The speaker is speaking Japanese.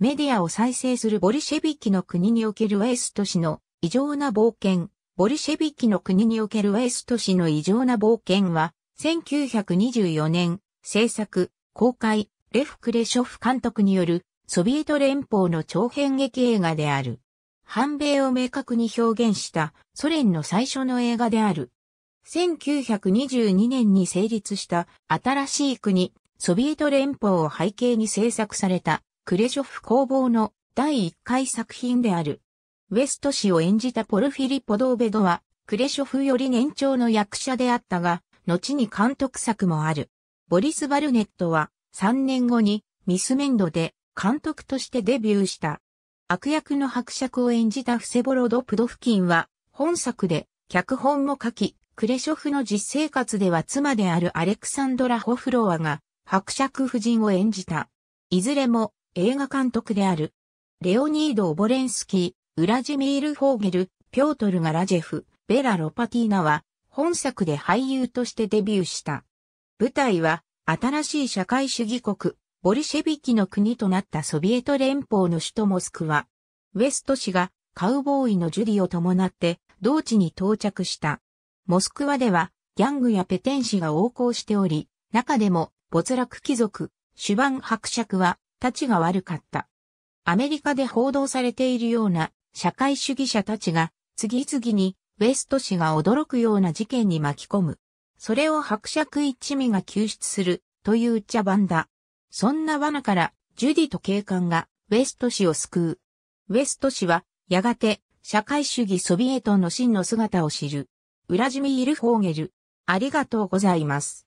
メディアを再生するボリシェビキの国におけるウェスト氏の異常な冒険、ボリシェビキの国におけるウェスト氏の異常な冒険は、1924年、制作、公開、レフ・クレショフ監督による、ソビエト連邦の長編劇映画である。反米を明確に表現したソ連の最初の映画である。1922年に成立した新しい国、ソビエト連邦を背景に制作されたクレジョフ工房の第1回作品である。ウェスト氏を演じたポルフィリ・ポドーベドは、クレショフより年長の役者であったが、後に監督作もある。ボリス・バルネットは、3年後に、ミスメンドで、監督としてデビューした。悪役の伯爵を演じたフセボロド・プドフキンは、本作で、脚本も書き、クレショフの実生活では妻であるアレクサンドラ・ホフロアが、伯爵夫人を演じた。いずれも、映画監督である。レオニード・オボレンスキー、ウラジミール・フォーゲル、ピョートル・ガラジェフ、ベラ・ロパティーナは、本作で俳優としてデビューした。舞台は、新しい社会主義国、ボリシェビキの国となったソビエト連邦の首都モスクワ。ウェスト氏が、カウボーイのジュリを伴って、同地に到着した。モスクワでは、ギャングやペテン氏が横行しており、中でも、没落貴族、シュバン伯爵は、たちが悪かった。アメリカで報道されているような社会主義者たちが次々にウェスト氏が驚くような事件に巻き込む。それを伯爵一味が救出するという茶番だ。そんな罠からジュディと警官がウェスト氏を救う。ウェスト氏はやがて社会主義ソビエトの真の姿を知る。ウラジミール・フォーゲル。ありがとうございます。